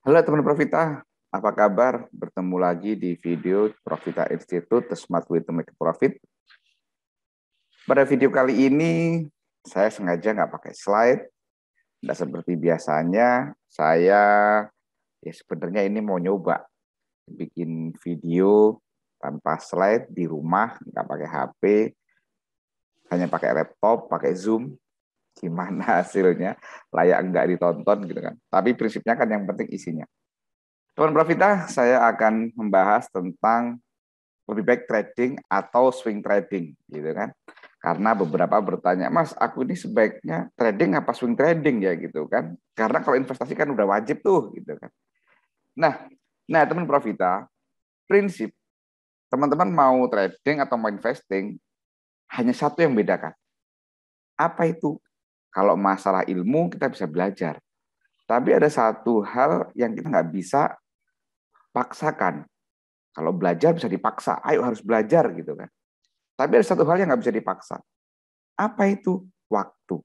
Halo teman Profita, apa kabar? Bertemu lagi di video Profita Institute, The Smart Way to Make Profit. Pada video kali ini, saya sengaja nggak pakai slide. Nggak seperti biasanya, saya ya sebenarnya ini mau nyoba bikin video tanpa slide di rumah, nggak pakai HP, hanya pakai laptop, pakai Zoom gimana hasilnya layak enggak ditonton gitu kan tapi prinsipnya kan yang penting isinya teman Profita, saya akan membahas tentang lebih baik trading atau swing trading gitu kan karena beberapa bertanya mas aku ini sebaiknya trading apa swing trading ya gitu kan karena kalau investasi kan udah wajib tuh gitu kan nah nah teman Profita, prinsip teman-teman mau trading atau mau investing hanya satu yang bedakan apa itu kalau masalah ilmu kita bisa belajar. Tapi ada satu hal yang kita nggak bisa paksakan. Kalau belajar bisa dipaksa, ayo harus belajar gitu kan. Tapi ada satu hal yang nggak bisa dipaksa. Apa itu? Waktu.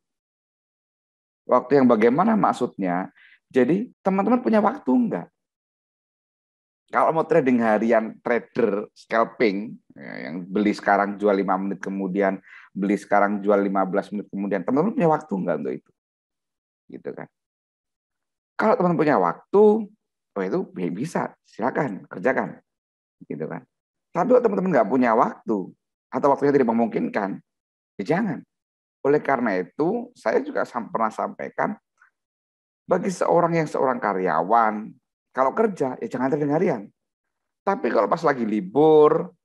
Waktu yang bagaimana maksudnya? Jadi teman-teman punya waktu enggak? Kalau mau trading harian, trader scalping ya, yang beli sekarang jual lima menit kemudian beli sekarang jual 15 menit kemudian. Teman-teman punya waktu nggak untuk itu? Gitu kan. Kalau teman punya waktu, oh itu bisa, silakan kerjakan. Gitu kan. Tapi kalau teman-teman nggak punya waktu atau waktunya tidak memungkinkan, ya jangan. Oleh karena itu, saya juga pernah sampaikan bagi seorang yang seorang karyawan, kalau kerja ya jangan terdengarian. Tapi kalau pas lagi libur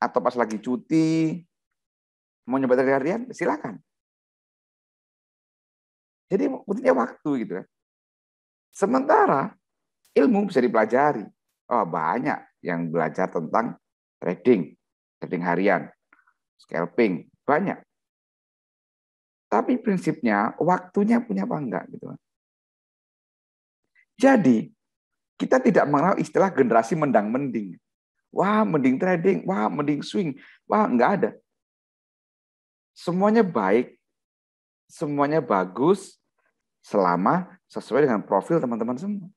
atau pas lagi cuti, Mau nyoba dari harian? Silakan. Jadi butuhnya waktu gitu kan. Sementara ilmu bisa dipelajari. Oh, banyak yang belajar tentang trading, trading harian, scalping, banyak. Tapi prinsipnya waktunya punya apa enggak gitu. Jadi kita tidak mengenal istilah generasi mendang-mending. Wah, mending trading, wah, mending swing, wah, enggak ada semuanya baik, semuanya bagus, selama sesuai dengan profil teman-teman semua.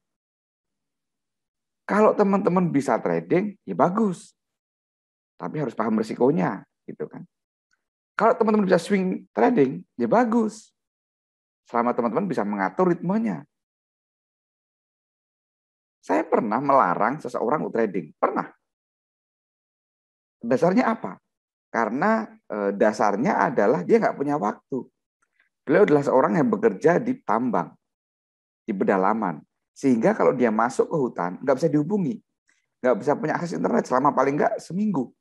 Kalau teman-teman bisa trading, ya bagus. Tapi harus paham risikonya, gitu kan. Kalau teman-teman bisa swing trading, ya bagus. Selama teman-teman bisa mengatur ritmenya. Saya pernah melarang seseorang untuk trading. Pernah. Dasarnya apa? Karena Eh, dasarnya adalah dia nggak punya waktu. Beliau adalah seorang yang bekerja di tambang, di pedalaman. Sehingga kalau dia masuk ke hutan, nggak bisa dihubungi. Nggak bisa punya akses internet selama paling nggak seminggu.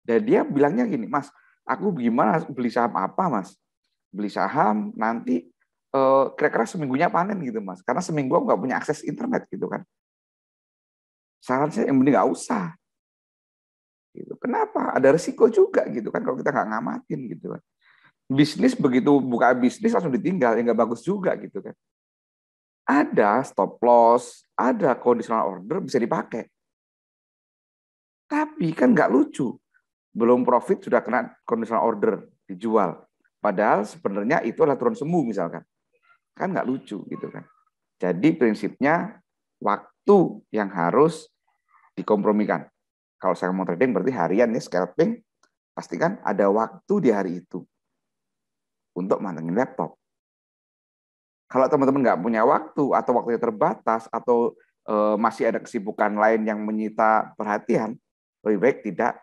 Dan dia bilangnya gini, Mas, aku gimana beli saham apa, Mas? Beli saham, nanti eh, kira-kira seminggunya panen gitu, Mas. Karena seminggu aku nggak punya akses internet gitu kan. Saran saya yang mending nggak usah. Kenapa? Ada resiko juga gitu kan kalau kita nggak ngamatin gitu kan. Bisnis begitu buka bisnis langsung ditinggal ya nggak bagus juga gitu kan. Ada stop loss, ada conditional order bisa dipakai. Tapi kan nggak lucu. Belum profit sudah kena conditional order dijual. Padahal sebenarnya itu adalah turun sembuh misalkan. Kan nggak lucu gitu kan. Jadi prinsipnya waktu yang harus dikompromikan. Kalau saya mau trading berarti harian ya scalping, pastikan ada waktu di hari itu untuk mantengin laptop. Kalau teman-teman nggak punya waktu atau waktunya terbatas atau e, masih ada kesibukan lain yang menyita perhatian, lebih baik tidak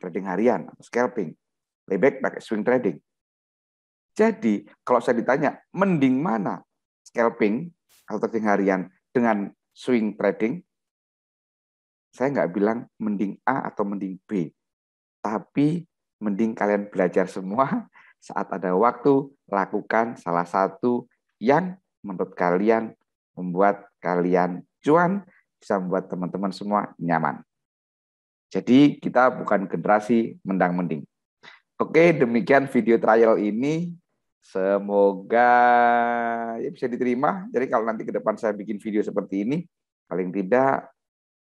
trading harian atau scalping. Lebih baik pakai swing trading. Jadi kalau saya ditanya, mending mana scalping atau trading harian dengan swing trading? Saya nggak bilang mending A atau mending B, tapi mending kalian belajar semua saat ada waktu lakukan salah satu yang menurut kalian membuat kalian cuan bisa membuat teman-teman semua nyaman. Jadi kita bukan generasi mendang-mending. Oke, demikian video trial ini. Semoga ya bisa diterima. Jadi kalau nanti ke depan saya bikin video seperti ini, paling tidak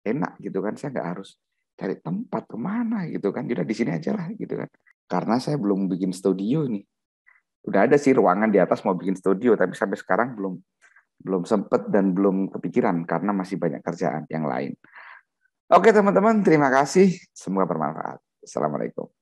enak gitu kan saya nggak harus cari tempat kemana gitu kan udah di sini aja lah gitu kan karena saya belum bikin studio nih udah ada sih ruangan di atas mau bikin studio tapi sampai sekarang belum belum sempet dan belum kepikiran karena masih banyak kerjaan yang lain oke teman-teman terima kasih semoga bermanfaat assalamualaikum